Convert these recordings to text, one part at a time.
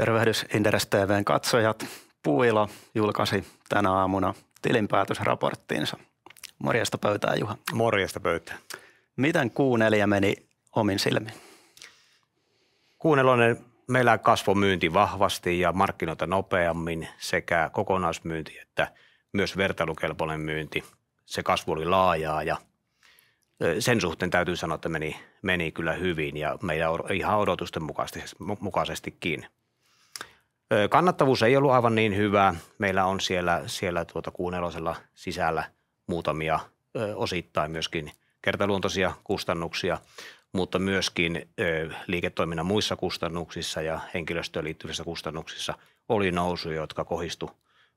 Tervehdys Inderes TVn katsojat. Puila julkaisi tänä aamuna tilinpäätösraporttiinsa. Morjesta pöytää Juha. Morjesta pöytää. Miten Q4 meni omin silmin? Q4 meillä kasvo myynti vahvasti ja markkinoita nopeammin sekä kokonaismyynti että myös vertailukelpoinen myynti. Se kasvu oli laajaa ja sen suhteen täytyy sanoa, että meni, meni kyllä hyvin ja meidän ihan odotusten mukaisesti, mukaisestikin. Kannattavuus ei ollut aivan niin hyvä. Meillä on siellä, siellä tuota kuunelosella sisällä muutamia ö, osittain myöskin kertaluontoisia kustannuksia, mutta myöskin ö, liiketoiminnan muissa kustannuksissa ja henkilöstöön liittyvissä kustannuksissa oli nousu, jotka kohistu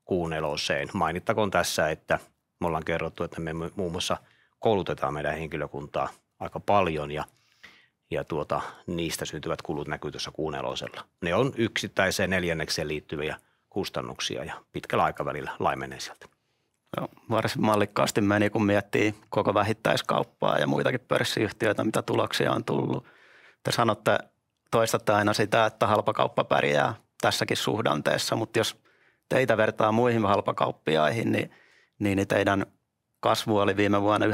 kuuneloseen. Mainittakoon tässä, että me ollaan kerrottu, että me muun muassa koulutetaan meidän henkilökuntaa aika paljon ja – ja tuota, niistä syntyvät kulut näkyy tuossa kuunelosella. Ne on yksittäiseen neljännekseen liittyviä kustannuksia ja pitkällä aikavälillä laimenee sieltä. No, varsin mallikkaasti meni, kun miettii koko vähittäiskauppaa ja muitakin pörssiyhtiöitä, mitä tuloksia on tullut. Te sanotte, toistatte aina sitä, että halpakauppa pärjää tässäkin suhdanteessa, mutta jos teitä vertaa muihin halpakauppiaihin, niin, niin teidän kasvu oli viime vuonna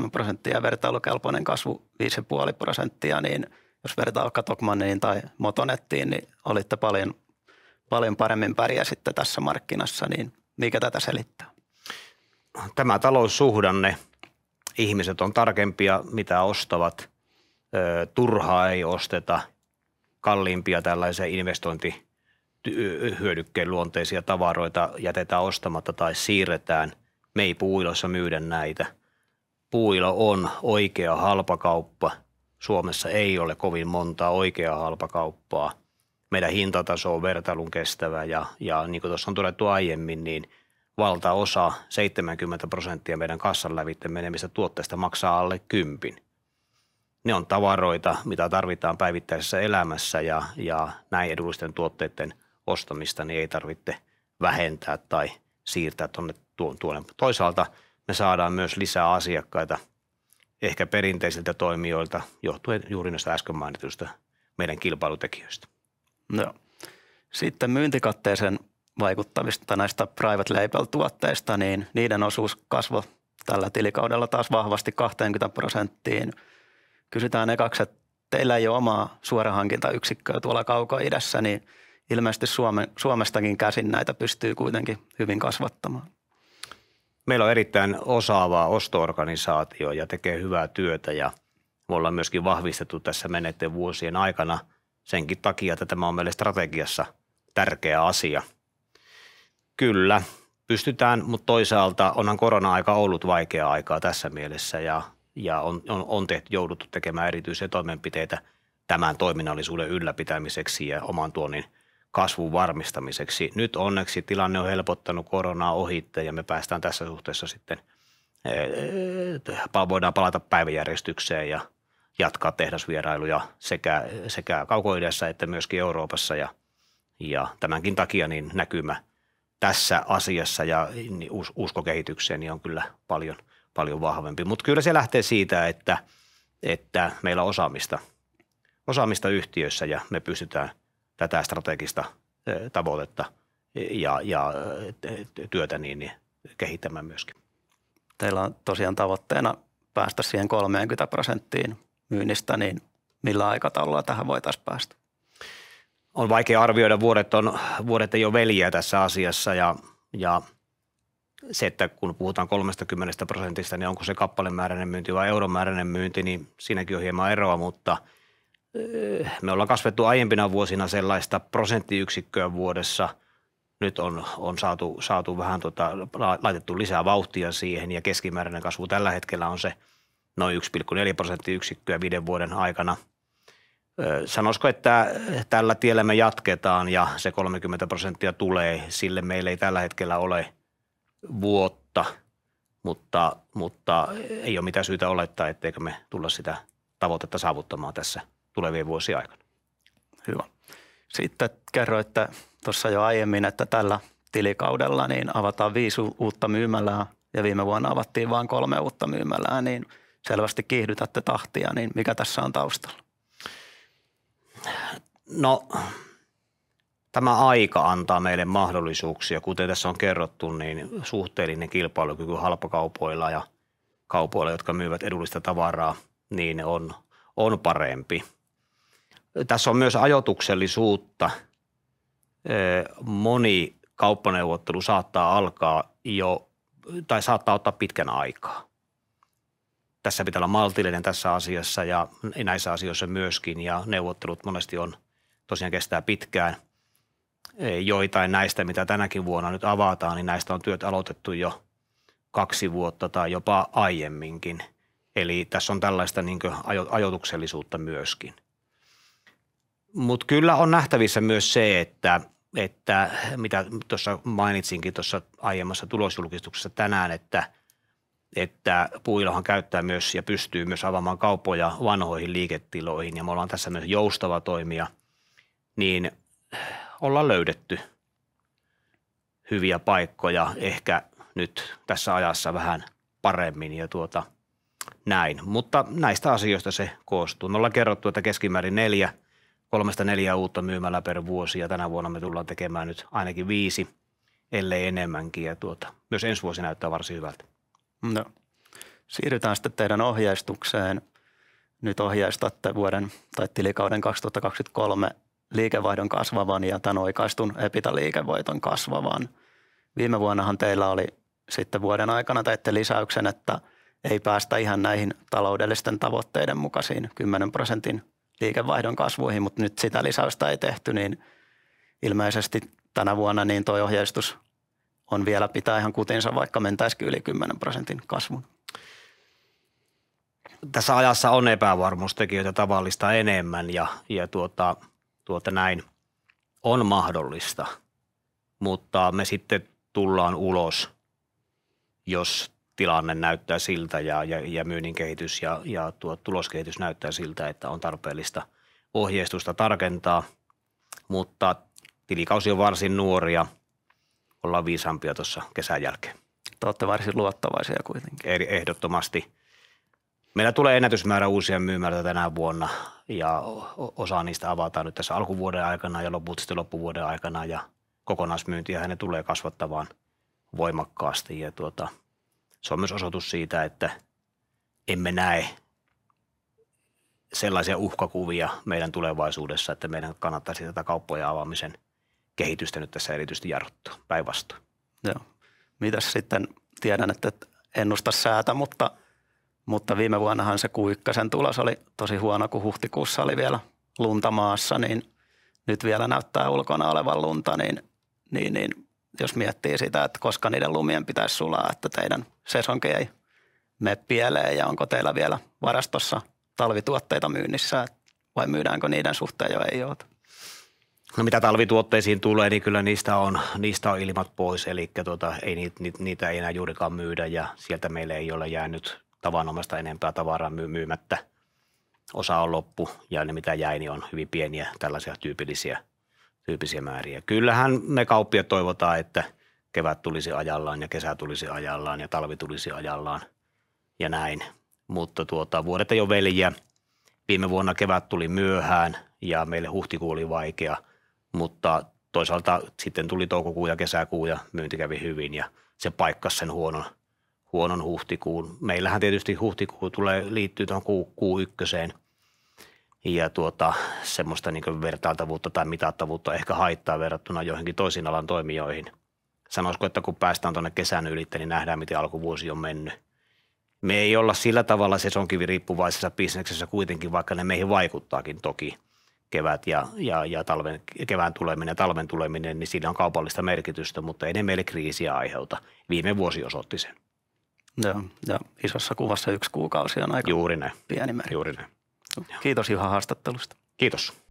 9,7 prosenttia ja vertailukelpoinen kasvu 5,5 prosenttia, niin jos vertaa Tokmanniin tai Motonettiin, niin olitte paljon, paljon paremmin pärjää sitten tässä markkinassa, niin mikä tätä selittää? Tämä taloussuhdanne, ihmiset on tarkempia, mitä ostavat. Turhaa ei osteta, kalliimpia tällaisia investointi hyödykkeen luonteisia tavaroita jätetään ostamatta tai siirretään – me ei puuilossa myydä näitä. Puuilo on oikea halpakauppa. Suomessa ei ole kovin montaa oikeaa halpakauppaa. Meidän hintataso on vertailun kestävä ja, ja niin kuin tuossa on todettu aiemmin, niin valtaosa, 70 prosenttia meidän kassan lävitse menemistä tuotteista maksaa alle kympin. Ne on tavaroita, mitä tarvitaan päivittäisessä elämässä ja, ja näin edullisten tuotteiden ostamista niin ei tarvitse vähentää tai siirtää tuonne tuon tuonne. Toisaalta me saadaan myös lisää asiakkaita ehkä perinteisiltä toimijoilta johtuen juuri näistä äsken mainituista meidän kilpailutekijöistä. No. Sitten myyntikatteeseen vaikuttavista näistä private label-tuotteista, niin niiden osuus kasvoi tällä tilikaudella taas vahvasti 20 prosenttiin. Kysytään ekaksi, että teillä ei ole omaa suorahankintayksikköä tuolla kaukoidässä, niin ilmeisesti Suome, Suomestakin käsin näitä pystyy kuitenkin hyvin kasvattamaan meillä on erittäin osaavaa ostoorganisaatio ja tekee hyvää työtä ja me ollaan myöskin vahvistettu tässä menneiden vuosien aikana senkin takia, että tämä on meille strategiassa tärkeä asia. Kyllä, pystytään, mutta toisaalta onhan korona-aika ollut vaikeaa aikaa tässä mielessä ja, ja on, on, on tehty, jouduttu tekemään erityisiä toimenpiteitä tämän toiminnallisuuden ylläpitämiseksi ja oman tuonnin – kasvun varmistamiseksi. Nyt onneksi tilanne on helpottanut koronaa ohitte ja me päästään tässä suhteessa sitten eh, voidaan palata päiväjärjestykseen ja jatkaa tehdasvierailuja sekä, sekä kauko että myöskin Euroopassa ja, ja tämänkin takia niin näkymä tässä asiassa ja niin us, uskokehitykseen niin on kyllä paljon, paljon vahvempi. Mutta kyllä se lähtee siitä, että, että meillä on osaamista, osaamista yhtiöissä ja me pystytään – tätä strategista tavoitetta ja, ja työtä niin, niin kehittämään myöskin. Teillä on tosiaan tavoitteena päästä siihen 30 prosenttiin myynnistä, niin millä aikataululla tähän voitaisiin päästä? On vaikea arvioida, vuodet, on, vuodet ei ole veljiä tässä asiassa ja, ja se, että kun puhutaan 30 prosentista, niin onko se kappalemääräinen myynti vai euromääräinen myynti, niin siinäkin on hieman eroa, mutta – Öö, me ollaan kasvettu aiempina vuosina sellaista prosenttiyksikköä vuodessa. Nyt on, on saatu, saatu vähän tota, laitettu lisää vauhtia siihen ja keskimääräinen kasvu tällä hetkellä on se noin 1,4 prosenttiyksikköä viiden vuoden aikana. Öö, sanoisiko, että tällä tiellä me jatketaan ja se 30 prosenttia tulee, sille meillä ei tällä hetkellä ole vuotta, mutta, mutta ei ole mitään syytä olettaa, etteikö me tulla sitä tavoitetta saavuttamaan tässä – tulevien vuosien aikana. Hyvä. Sitten kerroitte että tuossa jo aiemmin, että tällä tilikaudella niin avataan viisi uutta myymälää ja viime vuonna avattiin vain kolme uutta myymälää, niin selvästi kiihdytätte tahtia, niin mikä tässä on taustalla? No tämä aika antaa meille mahdollisuuksia, kuten tässä on kerrottu, niin suhteellinen kilpailukyky halpakaupoilla ja kaupoilla, jotka myyvät edullista tavaraa, niin on, on parempi – tässä on myös ajotuksellisuutta. Moni kauppaneuvottelu saattaa alkaa jo tai saattaa ottaa pitkän aikaa. Tässä pitää olla maltillinen tässä asiassa ja näissä asioissa myöskin ja neuvottelut monesti on tosiaan kestää pitkään. Joitain näistä, mitä tänäkin vuonna nyt avataan, niin näistä on työt aloitettu jo kaksi vuotta tai jopa aiemminkin. Eli tässä on tällaista niin ajotuksellisuutta myöskin – mutta kyllä on nähtävissä myös se, että, että mitä tuossa mainitsinkin tuossa aiemmassa tulosjulkistuksessa tänään, että, että Puilohan käyttää myös ja pystyy myös avaamaan kaupoja vanhoihin liiketiloihin ja me ollaan tässä myös joustava toimija, niin ollaan löydetty hyviä paikkoja ehkä nyt tässä ajassa vähän paremmin ja tuota näin. Mutta näistä asioista se koostuu. Me ollaan kerrottu, että keskimäärin neljä – kolmesta neljää uutta myymällä per vuosi ja tänä vuonna me tullaan tekemään nyt ainakin viisi, ellei enemmänkin. Ja tuota, myös ensi vuosi näyttää varsin hyvältä. No. Siirrytään sitten teidän ohjeistukseen. Nyt ohjeistatte vuoden tai tilikauden 2023 liikevaihdon kasvavan ja tämän oikaistun epitaliikevoiton kasvavan. Viime vuonnahan teillä oli sitten vuoden aikana teitte lisäyksen, että ei päästä ihan näihin taloudellisten tavoitteiden mukaisiin 10 prosentin liikevaihdon kasvuihin, mutta nyt sitä lisäystä ei tehty, niin ilmeisesti tänä vuonna niin tuo ohjeistus on vielä pitää ihan kutinsa, vaikka mentäisikin yli 10 prosentin kasvun. Tässä ajassa on epävarmuustekijöitä tavallista enemmän ja, ja tuota, tuota näin on mahdollista, mutta me sitten tullaan ulos, jos tilanne näyttää siltä ja, ja, ja myynnin kehitys ja, ja tuo tuloskehitys näyttää siltä, että on tarpeellista ohjeistusta tarkentaa, mutta tilikausi on varsin nuoria, ollaan viisampia tuossa kesän jälkeen. Te olette varsin luottavaisia kuitenkin. Ehdottomasti. Meillä tulee ennätysmäärä uusia myymälöitä tänä vuonna ja osa niistä avataan nyt tässä alkuvuoden aikana ja loput sitten loppuvuoden aikana ja kokonaismyyntiä ne tulee kasvattamaan voimakkaasti. Ja tuota, se on myös osoitus siitä, että emme näe sellaisia uhkakuvia meidän tulevaisuudessa, että meidän kannattaisi tätä kauppojen avaamisen kehitystä nyt tässä erityisesti jarruttaa päinvastoin. Joo. Mitäs sitten, tiedän, että ennusta säätä, mutta, mutta viime vuonnahan se kuikkasen tulos oli tosi huono, kun huhtikuussa oli vielä lunta maassa, niin nyt vielä näyttää ulkona olevan lunta, niin, niin, niin jos miettii sitä, että koska niiden lumien pitäisi sulaa, että teidän sesonki ei Me pieleen ja onko teillä vielä varastossa talvituotteita myynnissä vai myydäänkö niiden suhteen jo ei ole. No mitä talvituotteisiin tulee, niin kyllä niistä on, niistä on ilmat pois, eli tuota, ei, niitä, niitä ei enää juurikaan myydä ja sieltä meille ei ole jäänyt tavanomaista enempää tavaraa myy- myymättä. Osa on loppu ja ne mitä jäi, niin on hyvin pieniä tällaisia tyypillisiä – tyyppisiä määriä. Kyllähän me kauppia toivotaan, että kevät tulisi ajallaan ja kesä tulisi ajallaan ja talvi tulisi ajallaan ja näin. Mutta tuota, vuodet ei ole veljiä. Viime vuonna kevät tuli myöhään ja meille huhtikuu oli vaikea, mutta toisaalta sitten tuli toukokuu ja kesäkuu ja myynti kävi hyvin ja se paikka sen huonon, huonon huhtikuun. Meillähän tietysti huhtikuu tulee liittyy tuohon kuu ykköseen – ja tuota, semmoista niin vertailtavuutta tai mitattavuutta ehkä haittaa verrattuna joihinkin toisiin alan toimijoihin. Sanoisiko, että kun päästään tuonne kesän ylittä, niin nähdään, miten alkuvuosi on mennyt. Me ei olla sillä tavalla se riippuvaisessa bisneksessä kuitenkin, vaikka ne meihin vaikuttaakin toki kevät ja, ja, ja talven, kevään tuleminen ja talven tuleminen, niin sillä on kaupallista merkitystä, mutta ei ne meille kriisiä aiheuta. Viime vuosi osoitti sen. Joo, ja isossa kuvassa yksi kuukausi on aika Juuri näin. pieni merkitys. Juuri näin. Kiitos Juha haastattelusta. Kiitos.